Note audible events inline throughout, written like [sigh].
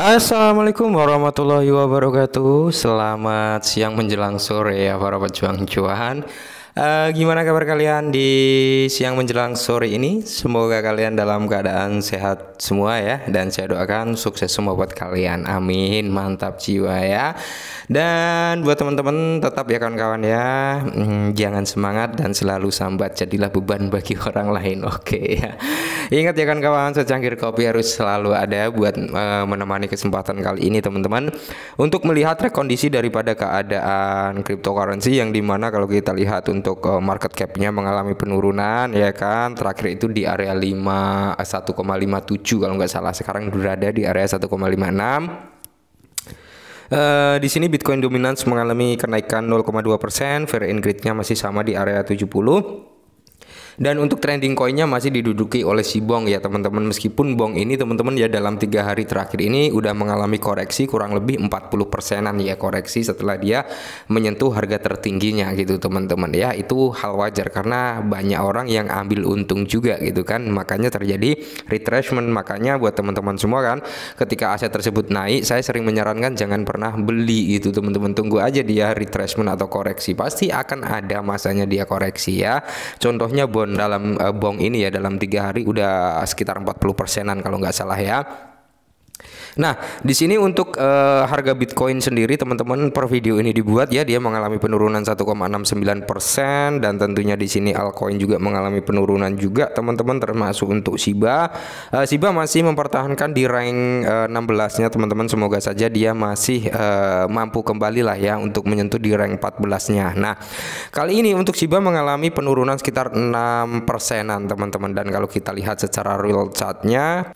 Assalamualaikum warahmatullahi wabarakatuh Selamat siang menjelang sore ya para pejuang cuan Uh, gimana kabar kalian di siang menjelang sore ini? Semoga kalian dalam keadaan sehat semua ya dan saya doakan sukses semua buat kalian. Amin. Mantap jiwa ya. Dan buat teman-teman tetap ya kawan-kawan ya, hmm, jangan semangat dan selalu sambat jadilah beban bagi [laughs] orang lain. Oke okay, ya. Ingat ya kawan-kawan, secangkir kopi harus selalu ada buat uh, menemani kesempatan kali ini teman-teman untuk melihat rekondisi daripada keadaan cryptocurrency yang dimana kalau kita lihat untuk untuk uh, market capnya mengalami penurunan ya kan terakhir itu di area 1,57 eh, kalau nggak salah sekarang berada di area 1,56 Uh, eh, di sini Bitcoin dominance mengalami kenaikan 0,2 persen, fair and grade-nya masih sama di area 70. Dan untuk trending koinnya masih diduduki oleh si Bong ya teman-teman. Meskipun Bong ini teman-teman ya dalam tiga hari terakhir ini udah mengalami koreksi kurang lebih 40 persenan ya koreksi setelah dia menyentuh harga tertingginya gitu teman-teman ya. Itu hal wajar karena banyak orang yang ambil untung juga gitu kan. Makanya terjadi retracement. Makanya buat teman-teman semua kan ketika aset tersebut naik saya sering menyarankan jangan pernah beli gitu teman-teman. Tunggu aja dia retracement atau koreksi. Pasti akan ada masanya dia koreksi ya. Contohnya bond dalam uh, bong ini ya dalam tiga hari udah sekitar 40 persenan kalau nggak salah ya Nah, di sini untuk uh, harga Bitcoin sendiri teman-teman per video ini dibuat ya dia mengalami penurunan 1,69% dan tentunya di sini altcoin juga mengalami penurunan juga teman-teman termasuk untuk Shiba. Uh, Shiba masih mempertahankan di rank uh, eh, 16-nya teman-teman semoga saja dia masih uh, mampu kembali lah ya untuk menyentuh di rank 14-nya. Nah, kali ini untuk Shiba mengalami penurunan sekitar 6 persenan teman-teman dan kalau kita lihat secara real chartnya,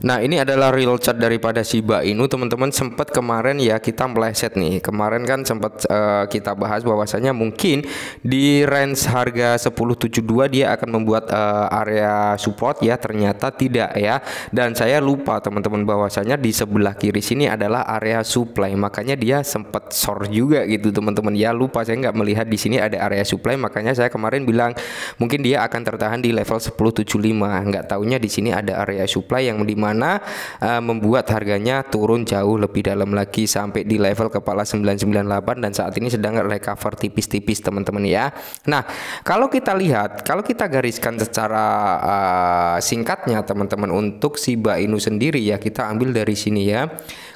nah ini adalah real chart daripada ada Shiba Inu teman-teman sempat kemarin ya kita meleset nih kemarin kan sempat uh, kita bahas bahwasanya mungkin di range harga 1072 dia akan membuat uh, area support ya ternyata tidak ya dan saya lupa teman-teman bahwasanya di sebelah kiri sini adalah area supply makanya dia sempat short juga gitu teman-teman ya lupa saya nggak melihat di sini ada area supply makanya saya kemarin bilang mungkin dia akan tertahan di level 1075 nggak taunya di sini ada area supply yang dimana uh, eh, membuat harga harganya turun jauh lebih dalam lagi sampai di level kepala 998 dan saat ini sedang recover tipis-tipis teman-teman ya. Nah, kalau kita lihat, kalau kita gariskan secara uh, singkatnya teman-teman untuk Shiba Inu sendiri ya, kita ambil dari sini ya.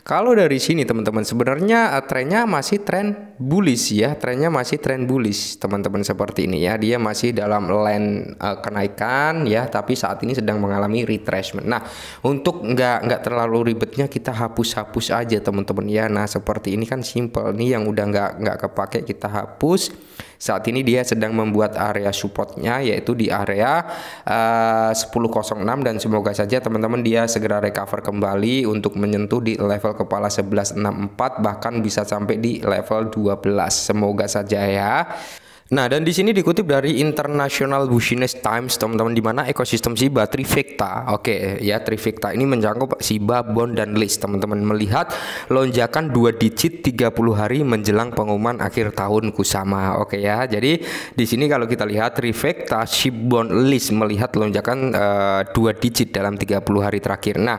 Kalau dari sini teman-teman sebenarnya eh, trennya masih tren bullish ya, trennya masih tren bullish teman-teman seperti ini ya. Dia masih dalam line uh, kenaikan ya, tapi saat ini sedang mengalami retracement. Nah, untuk nggak nggak terlalu ribetnya sebaiknya kita hapus-hapus aja teman-teman ya nah seperti ini kan simple nih yang udah nggak nggak kepake kita hapus saat ini dia sedang membuat area supportnya yaitu di area eh, uh, 1006 dan semoga saja teman-teman dia segera recover kembali untuk menyentuh di level kepala 1164 bahkan bisa sampai di level 12 semoga saja ya Nah, dan di sini dikutip dari International Business Times, teman-teman, di mana ekosistem SIBA trifecta. Oke, ya trifecta ini mencakup SIBA, bond dan list. Teman-teman melihat lonjakan dua digit 30 hari menjelang pengumuman akhir tahun kusama. Oke ya. Jadi di sini kalau kita lihat trifecta siba bond list melihat lonjakan eh, dua uh, digit dalam 30 hari terakhir. Nah,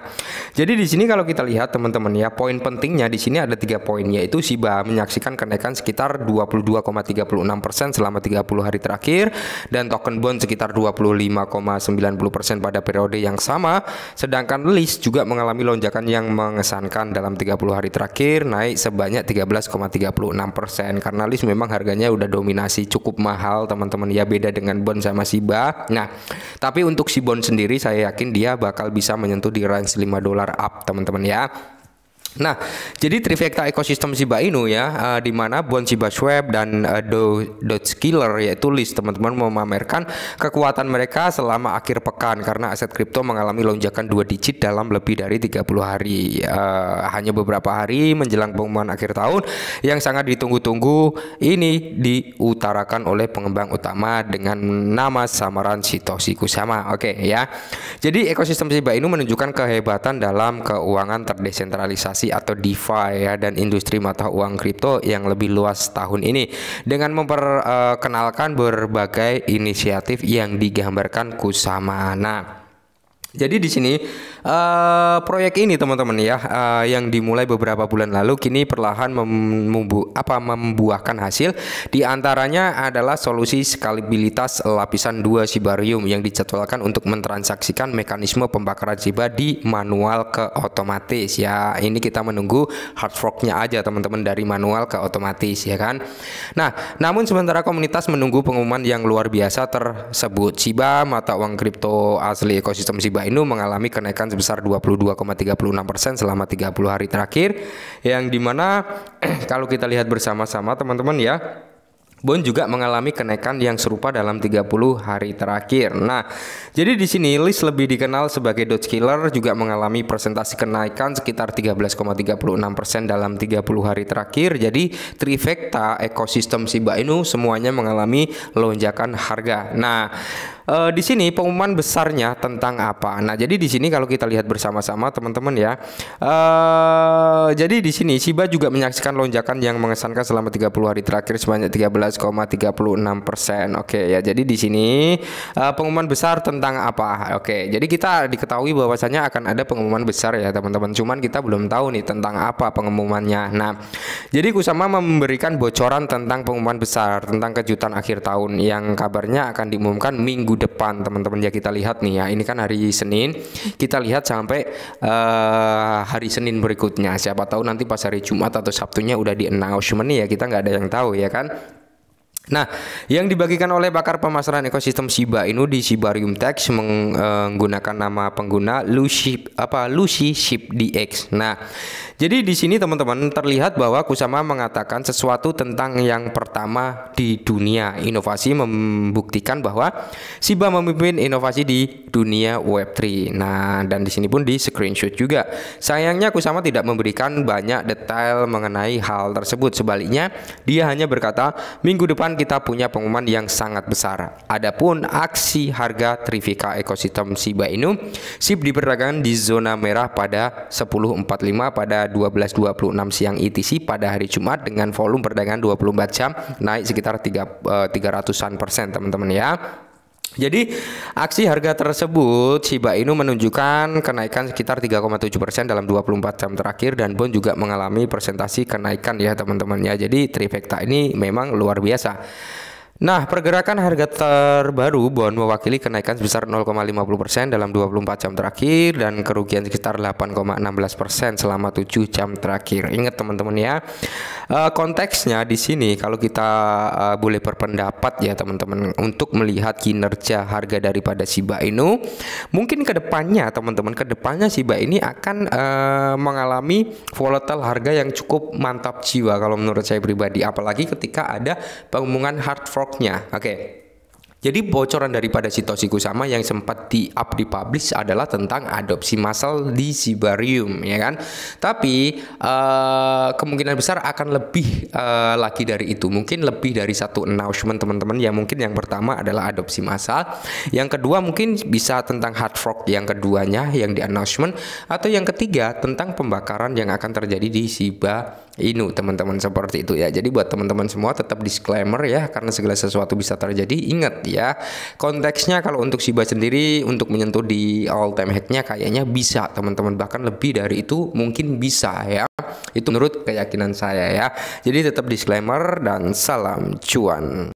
jadi di sini kalau kita lihat teman-teman ya, poin pentingnya di sini ada tiga poin yaitu SIBA menyaksikan kenaikan sekitar 22,36% selama 30 hari terakhir dan token bond sekitar 25,90% pada periode yang sama sedangkan list juga mengalami lonjakan yang mengesankan dalam 30 hari terakhir naik sebanyak 13,36% karena list memang harganya udah dominasi cukup mahal teman-teman ya beda dengan bond sama Shiba nah tapi untuk si bond sendiri saya yakin dia bakal bisa menyentuh di range 5 dolar up teman-teman ya Nah, jadi trifecta ekosistem Shiba Inu ya, uh, di mana Bon Shiba Swap dan uh, Do Killer yaitu list teman-teman memamerkan kekuatan mereka selama akhir pekan karena aset kripto mengalami lonjakan dua digit dalam lebih dari 30 hari. Uh, hanya beberapa hari menjelang pengumuman akhir tahun yang sangat ditunggu-tunggu ini diutarakan oleh pengembang utama dengan nama samaran Satoshi Kusama. Oke okay, ya. Jadi ekosistem Shiba Inu menunjukkan kehebatan dalam keuangan terdesentralisasi investasi atau DeFi ya dan industri mata uang kripto yang lebih luas tahun ini dengan memperkenalkan berbagai inisiatif yang digambarkan Kusama. Nah, jadi di sini uh, proyek ini teman-teman ya uh, yang dimulai beberapa bulan lalu kini perlahan membu apa membuahkan hasil. diantaranya adalah solusi skalabilitas lapisan 2 sibarium yang dicatwalkan untuk mentransaksikan mekanisme pembakaran siba di manual ke otomatis ya. Ini kita menunggu hard forknya aja teman-teman dari manual ke otomatis ya kan. Nah, namun sementara komunitas menunggu pengumuman yang luar biasa tersebut. Siba mata uang kripto asli ekosistem Siba ini mengalami kenaikan sebesar 22,36 persen selama 30 hari terakhir, yang dimana [clears throat] kalau kita lihat bersama-sama teman-teman ya, Bon juga mengalami kenaikan yang serupa dalam 30 hari terakhir. Nah, jadi di sini list lebih dikenal sebagai Dodge Killer juga mengalami presentasi kenaikan sekitar 13,36% dalam 30 hari terakhir. Jadi trifecta ekosistem Shiba Inu semuanya mengalami lonjakan harga. Nah, uh, di sini pengumuman besarnya tentang apa. Nah, jadi di sini kalau kita lihat bersama-sama teman-teman ya. Uh, jadi di sini Shiba juga menyaksikan lonjakan yang mengesankan selama 30 hari terakhir sebanyak 13,36%. Oke ya. Jadi di sini uh, pengumuman besar tentang apa? Oke. Jadi kita diketahui bahwasanya akan ada pengumuman besar ya, teman-teman. Cuman kita belum tahu nih tentang apa pengumumannya. Nah, jadi Kusama memberikan bocoran tentang pengumuman besar tentang kejutan akhir tahun yang kabarnya akan diumumkan minggu minggu depan teman-teman ya kita lihat nih ya ini kan hari Senin kita lihat sampai uh, hari Senin berikutnya siapa tahu nanti pas hari Jumat atau Sabtunya udah di announcement nih ya kita nggak ada yang tahu ya kan Nah, yang dibagikan oleh Bakar Pemasaran Ekosistem Shiba Inu di Shibarium Tech eh, menggunakan nama pengguna Lucy apa Lucy Ship DX. Nah, jadi di sini teman-teman terlihat bahwa Kusama mengatakan sesuatu tentang yang pertama di dunia inovasi membuktikan bahwa Shiba memimpin inovasi di dunia Web3. Nah, dan di sini pun di screenshot juga. Sayangnya Kusama tidak memberikan banyak detail mengenai hal tersebut. Sebaliknya, dia hanya berkata minggu depan kita punya pengumuman yang sangat besar. Adapun aksi harga Trifika ekosistem Shiba Inu, SIB diperdagangkan di zona merah pada 10.45 pada 12.26 siang ETC pada hari Jumat dengan volume perdagangan 24 jam naik sekitar 300-an eh, persen teman-teman ya. Jadi aksi harga tersebut Shiba Inu menunjukkan kenaikan sekitar 3,7% dalam 24 jam terakhir dan Bond juga mengalami presentasi kenaikan ya teman-teman ya. Jadi trifecta ini memang luar biasa. Nah, pergerakan harga terbaru bond mewakili kenaikan sebesar 0,50% dalam 24 jam terakhir dan kerugian sekitar 8,16% selama 7 jam terakhir. Ingat teman-teman ya, eh, konteksnya di sini kalau kita eh, boleh berpendapat ya teman-teman untuk melihat kinerja harga daripada Shiba Inu, mungkin ke depannya teman-teman ke depannya Shiba ini akan eh, mengalami volatile harga yang cukup mantap jiwa kalau menurut saya pribadi, apalagi ketika ada pengumuman hard fork proknya. Oke. Okay. Jadi bocoran daripada Satoshi Kusama yang sempat di up di-publish adalah tentang adopsi massal di Sibarium ya kan. Tapi uh, kemungkinan besar akan lebih uh, lagi dari itu. Mungkin lebih dari satu announcement teman-teman yang mungkin yang pertama adalah adopsi massal, yang kedua mungkin bisa tentang hard fork yang keduanya yang di announcement atau yang ketiga tentang pembakaran yang akan terjadi di Sibarium Inu teman-teman seperti itu ya. Jadi buat teman-teman semua tetap disclaimer ya karena segala sesuatu bisa terjadi. Ingat ya konteksnya kalau untuk Shiba sendiri untuk menyentuh di all time hacknya kayaknya bisa teman-teman bahkan lebih dari itu mungkin bisa ya. Itu menurut keyakinan saya ya. Jadi tetap disclaimer dan salam cuan.